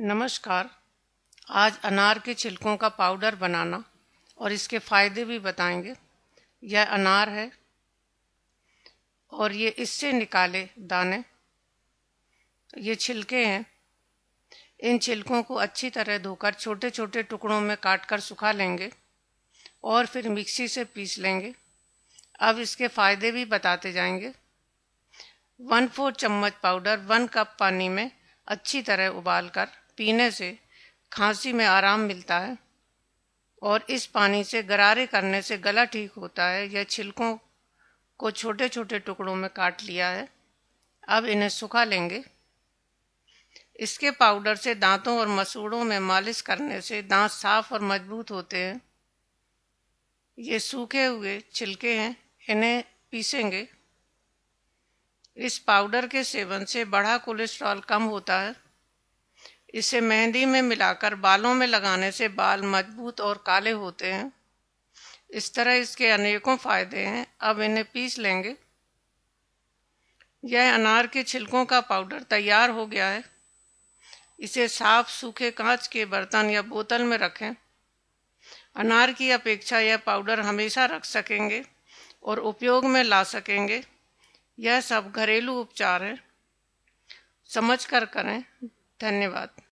नमस्कार आज अनार के छिलकों का पाउडर बनाना और इसके फ़ायदे भी बताएंगे यह अनार है और ये इससे निकाले दाने ये छिलके हैं इन छिलकों को अच्छी तरह धोकर छोटे छोटे टुकड़ों में काट कर सुखा लेंगे और फिर मिक्सी से पीस लेंगे अब इसके फ़ायदे भी बताते जाएंगे वन फोर चम्मच पाउडर वन कप पानी में अच्छी तरह उबाल कर पीने से खांसी में आराम मिलता है और इस पानी से गरारे करने से गला ठीक होता है यह छिलकों को छोटे छोटे टुकड़ों में काट लिया है अब इन्हें सुखा लेंगे इसके पाउडर से दांतों और मसूड़ों में मालिश करने से दांत साफ और मजबूत होते हैं ये सूखे हुए छिलके हैं इन्हें पीसेंगे इस पाउडर के सेवन से बढ़ा कोलेस्ट्रॉल कम होता है इसे मेहंदी में मिलाकर बालों में लगाने से बाल मजबूत और काले होते हैं इस तरह इसके अनेकों फायदे हैं अब इन्हें पीस लेंगे यह अनार के छिलकों का पाउडर तैयार हो गया है इसे साफ सूखे कांच के बर्तन या बोतल में रखें अनार की अपेक्षा यह पाउडर हमेशा रख सकेंगे और उपयोग में ला सकेंगे यह सब घरेलू उपचार है समझ कर करें धन्यवाद